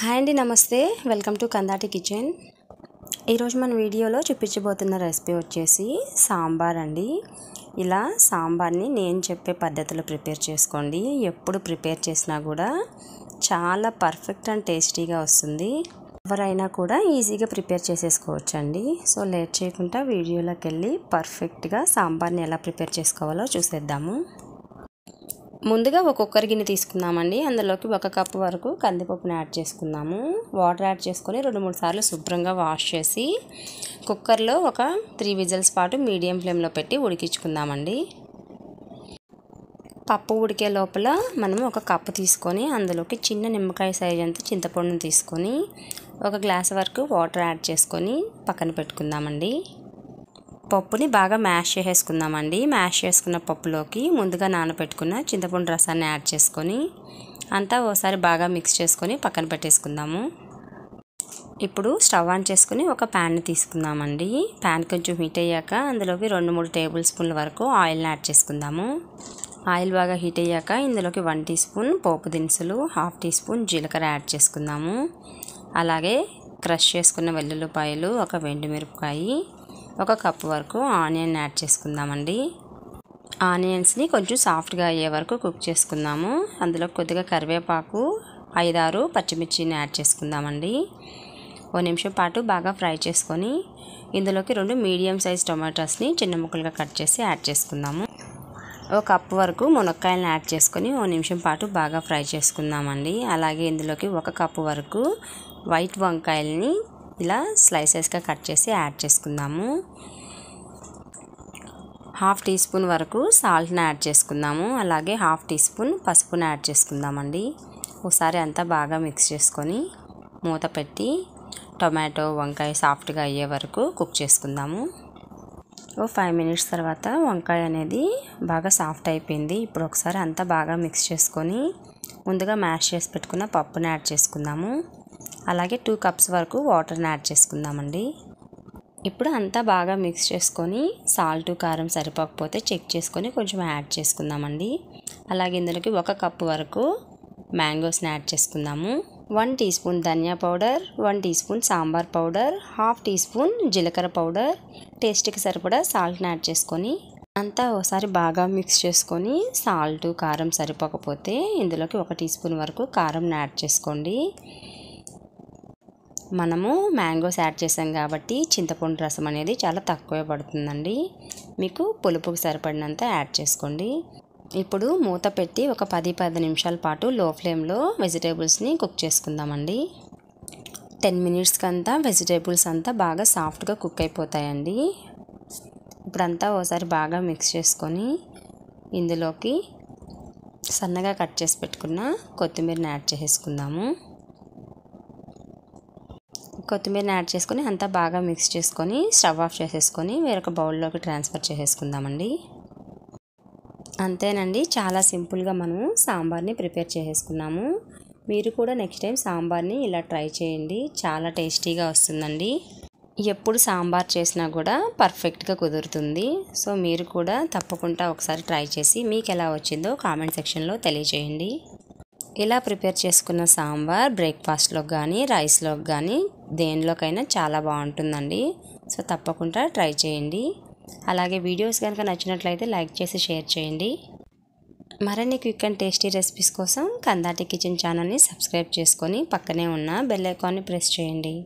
hi అండి నమస్తే welcome to Kandati kitchen ఈరోజు మన వీడియోలో చూపించబోతున్న రెసిపీ వచ్చేసి సాంబార్ అండి ఇలా సాంబార్ని నేను చెప్పే పద్ధతిలో ప్రిపేర్ చేసుకోండి ఎప్పుడు ప్రిపేర్ చేసినా కూడా చాలా పర్ఫెక్ట్ అండ్ టేస్టీగా వస్తుంది ఎవరైనా కూడా ఈజీగా ప్రిపేర్ అండి సో లేట్ చేయకుండా వీడియోలోకి వెళ్ళి పర్ఫెక్ట్గా సాంబార్ని ఎలా ప్రిపేర్ చేసుకోవాలో చూసేద్దాము ముందుగా ఒక్కొక్కరి గిన్నె తీసుకుందామండి అందులోకి ఒక కప్పు వరకు కందిపప్పుని యాడ్ చేసుకుందాము వాటర్ యాడ్ చేసుకొని రెండు మూడు సార్లు శుభ్రంగా వాష్ చేసి కుక్కర్లో ఒక త్రీ విజల్స్ పాటు మీడియం ఫ్లేమ్లో పెట్టి ఉడికించుకుందామండి పప్పు ఉడికే లోపల మనం ఒక కప్పు తీసుకొని అందులోకి చిన్న నిమ్మకాయ సైజ్ అంత చింతపండును తీసుకొని ఒక గ్లాస్ వరకు వాటర్ యాడ్ చేసుకొని పక్కన పెట్టుకుందామండి పప్పుని బాగా మ్యాష్ చేసేసుకుందామండి మ్యాష్ చేసుకున్న పప్పులోకి ముందుగా నానబెట్టుకున్న చింతపండు రసాన్ని యాడ్ చేసుకొని అంతా ఓసారి బాగా మిక్స్ చేసుకొని పక్కన పెట్టేసుకుందాము ఇప్పుడు స్టవ్ ఆన్ చేసుకుని ఒక ప్యాన్ని తీసుకుందామండి ప్యాన్ కొంచెం హీట్ అయ్యాక అందులోకి రెండు మూడు టేబుల్ స్పూన్ల వరకు ఆయిల్ని యాడ్ చేసుకుందాము ఆయిల్ బాగా హీట్ అయ్యాక ఇందులోకి వన్ టీ స్పూన్ పోపు దినుసులు హాఫ్ టీ స్పూన్ జీలకర్ర యాడ్ చేసుకుందాము అలాగే క్రష్ చేసుకున్న వెల్లుల్లిపాయలు ఒక వెండి మిరపకాయి ఒక కప్ వరకు ఆనియన్ యాడ్ చేసుకుందామండి ఆనియన్స్ని కొంచెం సాఫ్ట్గా అయ్యే వరకు కుక్ చేసుకుందాము అందులో కొద్దిగా కరివేపాకు ఐదారు పచ్చిమిర్చిని యాడ్ చేసుకుందామండి ఓ నిమిషం పాటు బాగా ఫ్రై చేసుకొని ఇందులోకి రెండు మీడియం సైజ్ టొమాటోస్ని చిన్న ముక్కలుగా కట్ చేసి యాడ్ చేసుకుందాము ఒక కప్పు వరకు మునక్కాయలను యాడ్ చేసుకొని ఓ నిమిషం పాటు బాగా ఫ్రై చేసుకుందామండి అలాగే ఇందులోకి ఒక కప్పు వరకు వైట్ వంకాయల్ని ఇలా స్లైసెస్గా కట్ చేసి యాడ్ చేసుకుందాము హాఫ్ టీ స్పూన్ వరకు సాల్ట్ని యాడ్ చేసుకుందాము అలాగే హాఫ్ టీ స్పూన్ పసుపుని యాడ్ చేసుకుందామండి ఒకసారి అంతా బాగా మిక్స్ చేసుకొని మూత పెట్టి టొమాటో వంకాయ సాఫ్ట్గా అయ్యే వరకు కుక్ చేసుకుందాము ఓ ఫైవ్ మినిట్స్ తర్వాత వంకాయ అనేది బాగా సాఫ్ట్ అయిపోయింది ఇప్పుడు ఒకసారి అంతా బాగా మిక్స్ చేసుకొని ముందుగా మ్యాష్ చేసి పెట్టుకున్న పప్పుని యాడ్ చేసుకుందాము అలాగే టూ కప్స్ వరకు వాటర్ని యాడ్ చేసుకుందామండి ఇప్పుడు అంతా బాగా మిక్స్ చేసుకొని సాల్ట్ కారం సరిపోకపోతే చెక్ చేసుకొని కొంచెం యాడ్ చేసుకుందామండి అలాగే ఇందులోకి ఒక కప్పు వరకు మ్యాంగోస్ని యాడ్ చేసుకుందాము వన్ టీ స్పూన్ ధనియా powder one teaspoon sambar powder half teaspoon జీలకర్ర పౌడర్ టేస్ట్కి సరిపడా సాల్ట్ని యాడ్ చేసుకొని అంతా ఒకసారి బాగా మిక్స్ చేసుకొని సాల్ట్ కారం సరిపోకపోతే ఇందులోకి ఒక టీ స్పూన్ వరకు కారంని యాడ్ చేసుకోండి మనము మ్యాంగోస్ యాడ్ చేసాం కాబట్టి చింతపండు రసం అనేది చాలా తక్కువే పడుతుందండి మీకు పులుపుకు సరిపడినంత యాడ్ చేసుకోండి ఇప్పుడు మూత పెట్టి ఒక పది పది నిమిషాల పాటు లో ఫ్లేమ్లో వెజిటేబుల్స్ని కుక్ చేసుకుందామండి టెన్ మినిట్స్కి అంతా వెజిటేబుల్స్ అంతా బాగా సాఫ్ట్గా కుక్ అయిపోతాయండి ఇప్పుడంతా ఓసారి బాగా మిక్స్ చేసుకొని ఇందులోకి సన్నగా కట్ చేసి పెట్టుకున్న కొత్తిమీరని యాడ్ చేసుకుందాము కొత్తిమీర యాడ్ చేసుకొని అంతా బాగా మిక్స్ చేసుకొని స్టవ్ ఆఫ్ చేసేసుకొని వేరొక బౌల్లోకి ట్రాన్స్ఫర్ చేసేసుకుందామండి అంతేనండి చాలా సింపుల్గా మనము సాంబార్ని ప్రిపేర్ చేసేసుకున్నాము మీరు కూడా నెక్స్ట్ టైం సాంబార్ని ఇలా ట్రై చేయండి చాలా టేస్టీగా వస్తుందండి ఎప్పుడు సాంబార్ చేసినా కూడా పర్ఫెక్ట్గా కుదురుతుంది సో మీరు కూడా తప్పకుండా ఒకసారి ట్రై చేసి మీకు ఎలా వచ్చిందో కామెంట్ సెక్షన్లో తెలియజేయండి ఇలా ప్రిపేర్ చేసుకున్న సాంబార్ బ్రేక్ఫాస్ట్లో కానీ రైస్లో కానీ దేనిలోకైనా చాలా బాగుంటుందండి సో తప్పకుండా ట్రై చేయండి అలాగే వీడియోస్ కనుక నచ్చినట్లయితే లైక్ చేసి షేర్ చేయండి మరిన్ని క్విక్ అండ్ టేస్టీ రెసిపీస్ కోసం కందాటి కిచెన్ ఛానల్ని సబ్స్క్రైబ్ చేసుకొని పక్కనే ఉన్న బెల్ ఐకాన్ని ప్రెస్ చేయండి